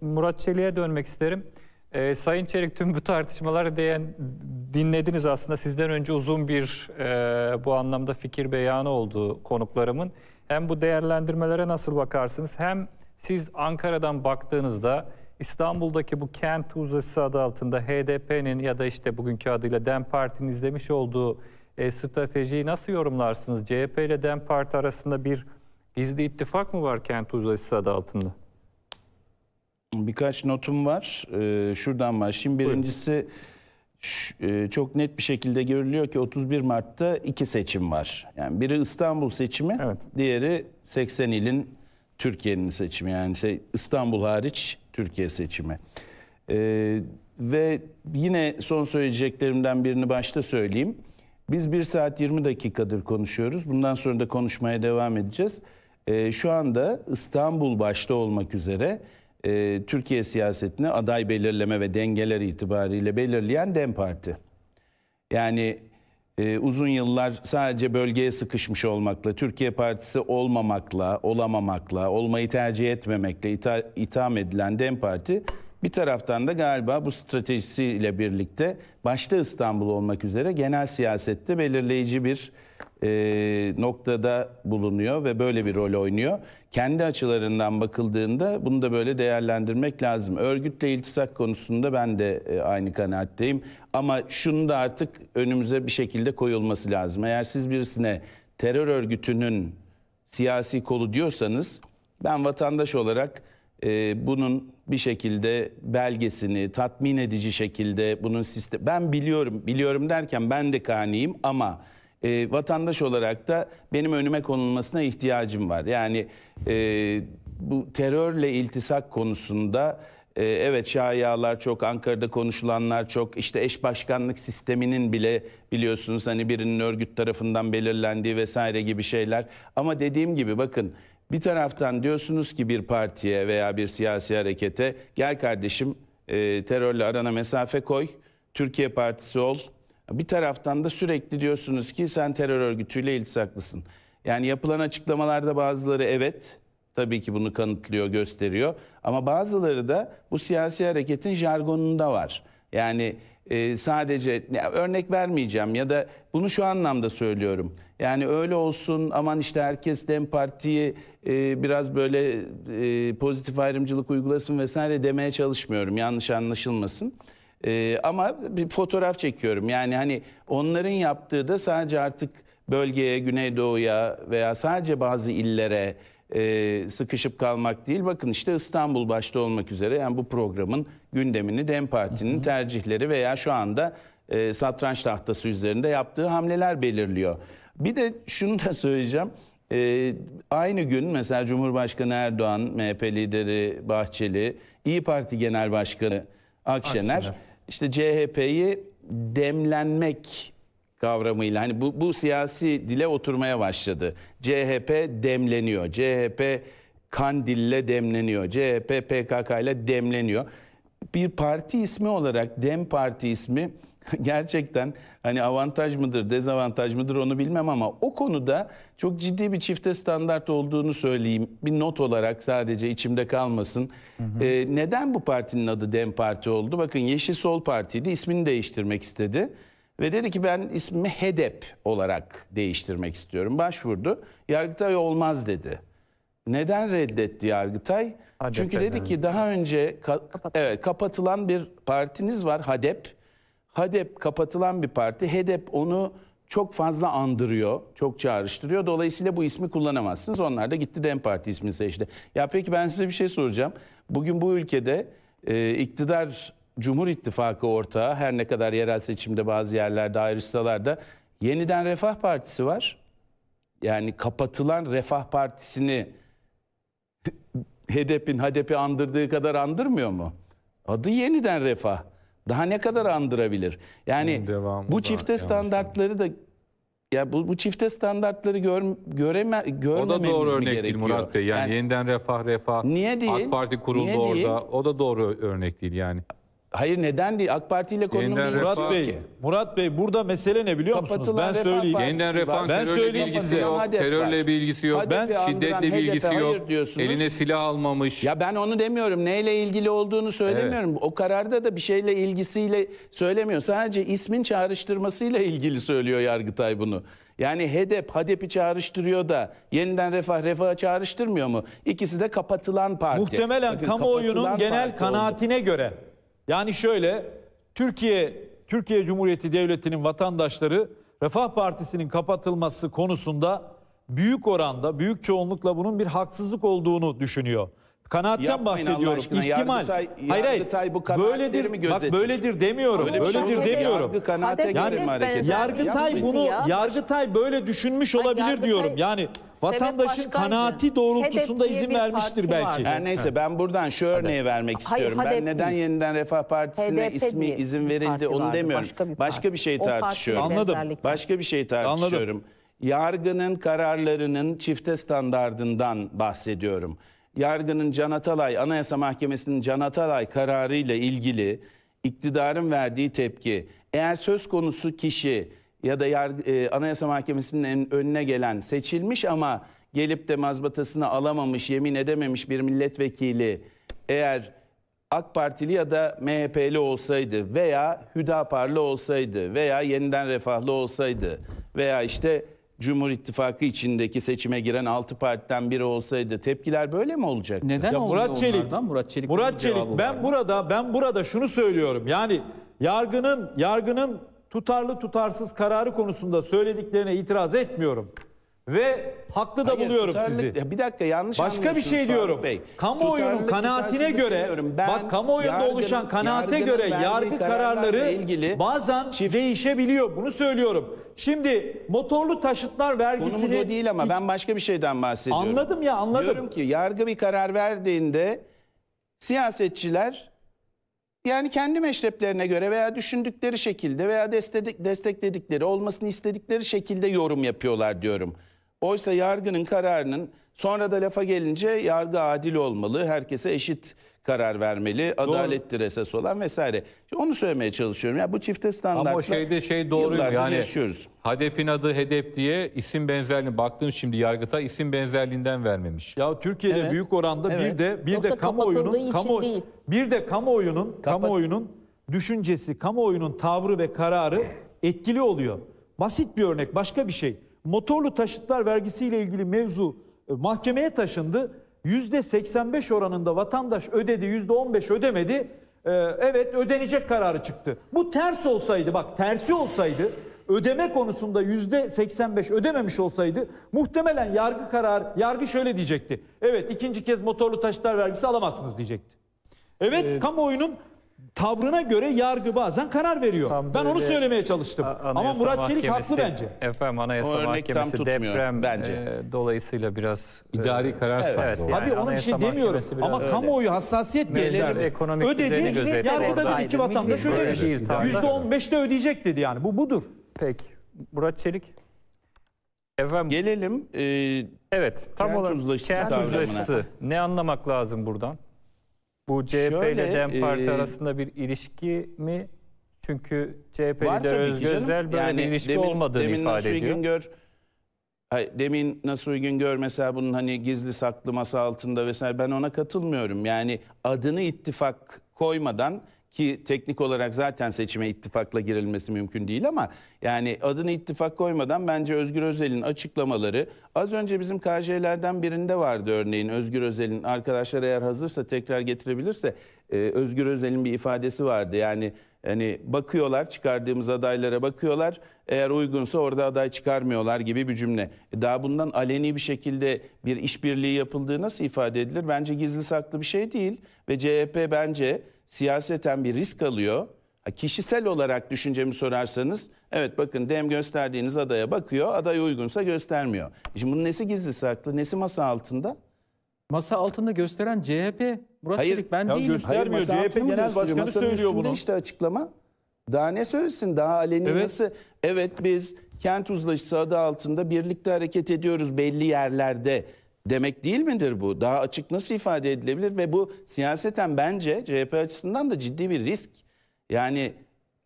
Murat Çelik'e dönmek isterim. E, Sayın Çelik tüm bu tartışmaları diyen dinlediniz aslında. Sizden önce uzun bir e, bu anlamda fikir beyanı oldu konuklarımın. Hem bu değerlendirmelere nasıl bakarsınız hem siz Ankara'dan baktığınızda İstanbul'daki bu kent uzası adı altında HDP'nin ya da işte bugünkü adıyla DEM Parti'nin izlemiş olduğu e, stratejiyi nasıl yorumlarsınız? CHP ile DEM Parti arasında bir gizli ittifak mı var kent uzası adı altında? Birkaç notum var. Ee, şuradan başlayayım. Birincisi e, çok net bir şekilde görülüyor ki 31 Mart'ta iki seçim var. Yani biri İstanbul seçimi, Evet. diğeri 80 ilin Türkiye'nin seçimi. Yani şey, İstanbul hariç Türkiye seçimi. Ee, ve yine son söyleyeceklerimden birini başta söyleyeyim. Biz 1 saat 20 dakikadır konuşuyoruz. Bundan sonra da konuşmaya devam edeceğiz. Ee, şu anda İstanbul başta olmak üzere e, Türkiye siyasetini aday belirleme ve dengeler itibariyle belirleyen DEM Parti. Yani e, uzun yıllar sadece bölgeye sıkışmış olmakla, Türkiye Partisi olmamakla, olamamakla, olmayı tercih etmemekle ita, itham edilen DEM Parti bir taraftan da galiba bu stratejisiyle birlikte başta İstanbul olmak üzere genel siyasette belirleyici bir e, noktada bulunuyor ve böyle bir rol oynuyor. Kendi açılarından bakıldığında bunu da böyle değerlendirmek lazım. Örgütle iltisak konusunda ben de e, aynı kanaatteyim. Ama şunu da artık önümüze bir şekilde koyulması lazım. Eğer siz birisine terör örgütünün siyasi kolu diyorsanız ben vatandaş olarak e, bunun bir şekilde belgesini tatmin edici şekilde bunun sistem ben biliyorum biliyorum derken ben de kaniyim ama e, vatandaş olarak da benim önüme konulmasına ihtiyacım var. Yani e, bu terörle iltisak konusunda e, evet şayalar çok, Ankara'da konuşulanlar çok, işte eş başkanlık sisteminin bile biliyorsunuz hani birinin örgüt tarafından belirlendiği vesaire gibi şeyler. Ama dediğim gibi bakın bir taraftan diyorsunuz ki bir partiye veya bir siyasi harekete gel kardeşim e, terörle arana mesafe koy, Türkiye Partisi ol, bir taraftan da sürekli diyorsunuz ki sen terör örgütüyle iltisaklısın. Yani yapılan açıklamalarda bazıları evet tabii ki bunu kanıtlıyor, gösteriyor. Ama bazıları da bu siyasi hareketin jargonunda var. Yani e, sadece ya örnek vermeyeceğim ya da bunu şu anlamda söylüyorum. Yani öyle olsun aman işte herkes Dem Parti'yi e, biraz böyle e, pozitif ayrımcılık uygulasın vesaire demeye çalışmıyorum yanlış anlaşılmasın. Ee, ama bir fotoğraf çekiyorum. Yani hani onların yaptığı da sadece artık bölgeye, Güneydoğu'ya veya sadece bazı illere e, sıkışıp kalmak değil. Bakın işte İstanbul başta olmak üzere yani bu programın gündemini Dem Parti'nin tercihleri veya şu anda e, satranç tahtası üzerinde yaptığı hamleler belirliyor. Bir de şunu da söyleyeceğim. E, aynı gün mesela Cumhurbaşkanı Erdoğan, MHP lideri Bahçeli, İyi Parti Genel Başkanı Akşener, Akşener. işte CHP'yi demlenmek kavramıyla hani bu, bu siyasi dile oturmaya başladı. CHP demleniyor. CHP Kandil'le demleniyor. CHP PKK ile demleniyor. Bir parti ismi olarak Dem Parti ismi gerçekten hani avantaj mıdır, dezavantaj mıdır onu bilmem ama o konuda çok ciddi bir çifte standart olduğunu söyleyeyim. Bir not olarak sadece içimde kalmasın. Hı hı. Ee, neden bu partinin adı Dem Parti oldu? Bakın Yeşil Sol Parti'ydi. ismini değiştirmek istedi. Ve dedi ki ben ismi HEDEP olarak değiştirmek istiyorum. Başvurdu. Yargıtay olmaz dedi. Neden reddetti Yargıtay? HDP e Çünkü dedi ki daha önce ka kapatılan. Evet, kapatılan bir partiniz var HADEP. E HADEP kapatılan bir parti. HEDEP onu çok fazla andırıyor, çok çağrıştırıyor. Dolayısıyla bu ismi kullanamazsınız. Onlar da gitti DEM Parti ismini seçti. Ya peki ben size bir şey soracağım. Bugün bu ülkede e, iktidar Cumhur İttifakı ortağı her ne kadar yerel seçimde bazı yerlerde ayrışsalar da yeniden Refah Partisi var. Yani kapatılan Refah Partisi'ni HDP'in e HDP'yi e andırdığı kadar andırmıyor mu? Adı yeniden Refah. Daha ne kadar andırabilir? Yani Devamı bu çifte standartları da ya bu, bu çifte standartları gör, göreme, O da doğru örnek değil Murat Bey. Yani, yeniden refah refah. Niye değil? AK Parti kuruldu Niye orada. değil? O da doğru örnek değil yani. Hayır neden değil? AK Parti ile konunun Murat Refah- Bey, Murat Bey burada mesele ne biliyor musunuz? Kapatılan Ben söyleyeyim. Yeniden refah Ben terörle bir söyleyeyim ilgisi size. yok. Terörle bir ilgisi yok. HDP Şiddetle bir hayır yok. diyorsunuz. Eline silah almamış. Ya ben onu demiyorum. Neyle ilgili olduğunu söylemiyorum. O kararda da bir şeyle ilgisiyle söylemiyor. Sadece ismin çağrıştırmasıyla ilgili söylüyor Yargıtay bunu. Yani HDP, HDP'i çağrıştırıyor da yeniden refah, refaha çağrıştırmıyor mu? İkisi de kapatılan parti. Muhtemelen Bakın, kamuoyunun genel parti oldu. göre yani şöyle Türkiye Türkiye Cumhuriyeti Devleti'nin vatandaşları Refah Partisi'nin kapatılması konusunda büyük oranda, büyük çoğunlukla bunun bir haksızlık olduğunu düşünüyor. Kanaatten bahsediyorum. Allah aşkına. İhtimal. Yargıtay, hayır Yargıtay bu böyledir mi gözetir? Bak böyledir demiyorum. Öyle şey böyledir şey demiyorum. Yargı kanaate göre mi Yargıtay bunu ya. Yargıtay böyle düşünmüş Hayır, olabilir Yargıtay, diyorum. Yani vatandaşın kanaati doğrultusunda izin vermiştir belki. Her neyse ben buradan şu örneği Hadep. vermek istiyorum. Hayır, ben neden yeniden Refah Partisi'ne HDP ismi izin verildi onu vardı. demiyorum. Başka bir, Başka bir şey tartışıyorum. Anladım. Başka bir şey tartışıyorum. Yargının kararlarının çifte standardından bahsediyorum yargının Can Atalay, Anayasa Mahkemesi'nin Can Atalay ile ilgili iktidarın verdiği tepki, eğer söz konusu kişi ya da yargı, e, Anayasa Mahkemesi'nin önüne gelen seçilmiş ama gelip de mazbatasını alamamış, yemin edememiş bir milletvekili eğer AK Partili ya da MHP'li olsaydı veya Hüdaparlı olsaydı veya yeniden refahlı olsaydı veya işte Cumhur İttifakı içindeki seçime giren 6 partiden biri olsaydı tepkiler böyle mi olacaktı? Neden ya Murat Çelik, Murat Çelik. Murat Çelik ben var. burada ben burada şunu söylüyorum. Yani yargının yargının tutarlı tutarsız kararı konusunda söylediklerine itiraz etmiyorum. Ve haklı da Hayır, buluyorum tutarlı, sizi. Ya bir dakika yanlış Başka bir şey diyorum. Bey. Kamuoyunun tutarlı, kanaatine göre ben, bak kamuoyunda yargının, oluşan kanaate göre yargı kararları ilgili bazen çift... değişebiliyor. Bunu söylüyorum. Şimdi motorlu taşıtlar vergisini... Konumuz o değil ama ben başka bir şeyden bahsediyorum. Anladım ya anladım. Diyorum ki yargı bir karar verdiğinde siyasetçiler yani kendi meşreplerine göre veya düşündükleri şekilde veya destek, destekledikleri olmasını istedikleri şekilde yorum yapıyorlar diyorum. Oysa yargının kararının Sonra da lafa gelince yargı adil olmalı, herkese eşit karar vermeli, adalettir esas olan vesaire. Onu söylemeye çalışıyorum. Ya yani bu çifte standartla Ama o şeyde şey doğru yani yaşıyoruz. HDP'nin adı HDP diye isim benzerliğini baktım şimdi yargıta isim benzerliğinden vermemiş. Ya Türkiye'de evet. büyük oranda evet. bir de bir Yoksa de kamuoyunun kamu değil. bir de kamuoyunun kamuoyunun düşüncesi, kamuoyunun tavrı ve kararı etkili oluyor. Basit bir örnek, başka bir şey. Motorlu taşıtlar vergisiyle ilgili mevzu e, mahkemeye taşındı. %85 oranında vatandaş ödedi, %15 ödemedi. E, evet ödenecek kararı çıktı. Bu ters olsaydı bak tersi olsaydı ödeme konusunda yüzde 85 ödememiş olsaydı muhtemelen yargı karar yargı şöyle diyecekti. Evet ikinci kez motorlu taşıtlar vergisi alamazsınız diyecekti. Evet ee, kamuoyunun tavrına göre yargı bazen karar veriyor. Tam ben onu söylemeye çalıştım. Ama Murat Çelik haklı bence. Efendim Anayasa o Mahkemesi deprem bence. E, dolayısıyla biraz e, idari karar evet, evet, yani Tabii yani onun için demiyorum. Ama öyle. kamuoyu hassasiyet gösterdi. Ekonomik ödedi. Yargıda dedi ki vatandaş ödedi. %15'te ödeyecek dedi yani. Bu budur. Peki. Murat Çelik. Efendim, Gelelim. E, evet tam olarak kent uzlaşısı. Ne anlamak lazım buradan? Bu CHP Şöyle, ile DEM Parti e, arasında bir ilişki mi? Çünkü CHP lideri Özgür Özel böyle yani bir ilişki demin, olmadığını demin ifade Nasuhi ediyor. Güngör, hayır, demin Nasuhi Güngör mesela bunun hani gizli saklı masa altında vesaire ben ona katılmıyorum. Yani adını ittifak koymadan ki teknik olarak zaten seçime ittifakla girilmesi mümkün değil ama yani adını ittifak koymadan bence Özgür Özel'in açıklamaları az önce bizim KJ'lerden birinde vardı örneğin Özgür Özel'in arkadaşlar eğer hazırsa tekrar getirebilirse e, Özgür Özel'in bir ifadesi vardı yani hani bakıyorlar çıkardığımız adaylara bakıyorlar eğer uygunsa orada aday çıkarmıyorlar gibi bir cümle. E, daha bundan aleni bir şekilde bir işbirliği yapıldığı nasıl ifade edilir? Bence gizli saklı bir şey değil ve CHP bence siyaseten bir risk alıyor. Ha, kişisel olarak düşüncemi sorarsanız evet bakın dem gösterdiğiniz adaya bakıyor. Aday uygunsa göstermiyor. Şimdi bunun nesi gizli saklı? Nesi masa altında? Masa altında gösteren CHP. Murat Hayır, Çelik ben ya değilim. Hayır, göstermiyor. masa CHP Genel gösteriyor? Başkanı Masanın söylüyor üstünde bunu. işte açıklama. Daha ne söylesin? Daha aleni Evet. nasıl? Evet biz kent uzlaşısı adı altında birlikte hareket ediyoruz belli yerlerde demek değil midir bu? Daha açık nasıl ifade edilebilir ve bu siyaseten bence CHP açısından da ciddi bir risk. Yani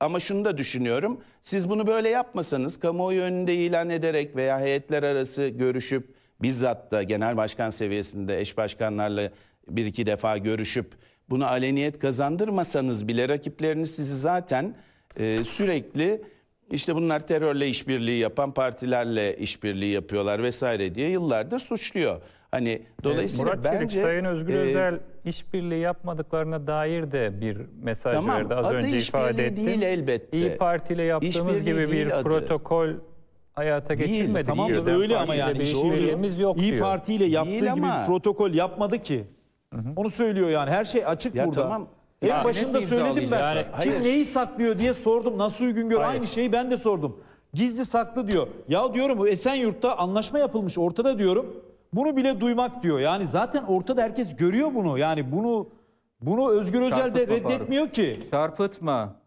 ama şunu da düşünüyorum. Siz bunu böyle yapmasanız kamuoyu önünde ilan ederek veya heyetler arası görüşüp bizzat da genel başkan seviyesinde eş başkanlarla bir iki defa görüşüp bunu aleniyet kazandırmasanız bile rakipleriniz sizi zaten e, sürekli işte bunlar terörle işbirliği yapan partilerle işbirliği yapıyorlar vesaire diye yıllardır suçluyor. Hani e, dolayısıyla Murat bence Çelik, Sayın Özgür e, Özel işbirliği yapmadıklarına dair de bir mesaj tamam, verdi az adı önce ifade etti. değil elbette. İyi partiyle yaptığımız gibi bir adı. protokol hayata geçirmedi. Tamam da öyle ama yani bir işbirliğimiz yok İyi diyor. Parti ile yaptığı değil gibi ama. protokol yapmadı ki. Hı hı. Onu söylüyor yani her şey açık ya burada. Tamam en yani başında söyledim ben. Yani, kim hayır. neyi saklıyor diye sordum. Nasuhi Güngör hayır. aynı şeyi ben de sordum. Gizli saklı diyor. Ya diyorum Esenyurt'ta anlaşma yapılmış ortada diyorum. Bunu bile duymak diyor. Yani zaten ortada herkes görüyor bunu. Yani bunu bunu Özgür Özel de reddetmiyor ki. Çarpıtma.